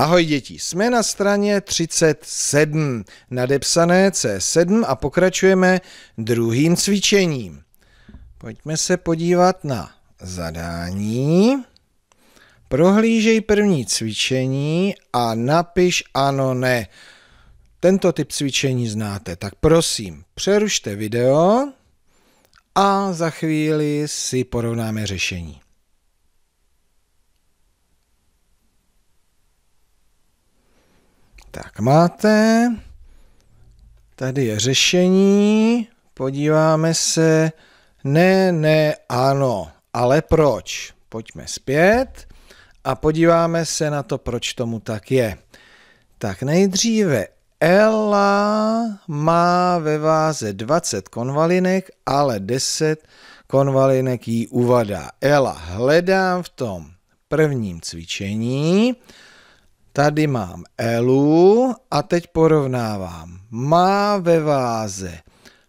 Ahoj děti, jsme na straně 37, nadepsané C7 a pokračujeme druhým cvičením. Pojďme se podívat na zadání. Prohlížej první cvičení a napiš ano, ne. Tento typ cvičení znáte, tak prosím, přerušte video a za chvíli si porovnáme řešení. Tak máte. Tady je řešení. Podíváme se. Ne, ne, ano. Ale proč? Pojďme zpět a podíváme se na to, proč tomu tak je. Tak nejdříve Ela má ve váze 20 konvalinek, ale 10 konvalinek jí uvadá. Ela hledám v tom prvním cvičení Tady mám Elu a teď porovnávám. Má ve váze.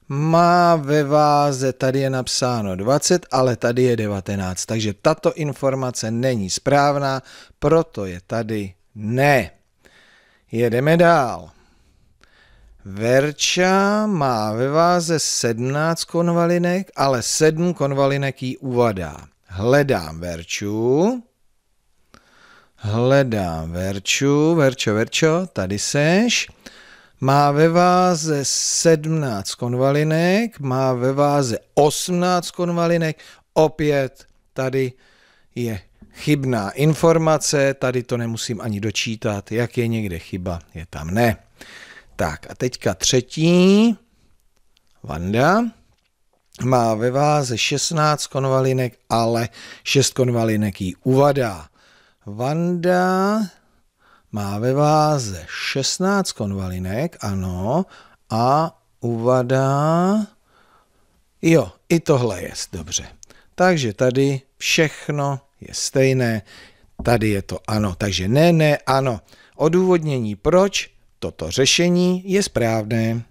Má ve váze, tady je napsáno 20, ale tady je 19. Takže tato informace není správná, proto je tady ne. Jedeme dál. Verča má ve váze 17 konvalinek, ale 7 konvalinek jí uvadá. Hledám Verču. Hledám Verču, Verčo, Verčo, tady seš. Má ve váze 17 konvalinek, má ve váze 18 konvalinek, opět tady je chybná informace, tady to nemusím ani dočítat, jak je někde chyba, je tam ne. Tak a teďka třetí, Vanda, má ve váze 16 konvalinek, ale 6 konvalinek jí uvadá. Vanda má ve váze 16 konvalinek, ano, a uvada, Jo, i tohle je dobře. Takže tady všechno je stejné, tady je to ano. Takže ne, ne, ano. Odůvodnění, proč toto řešení je správné.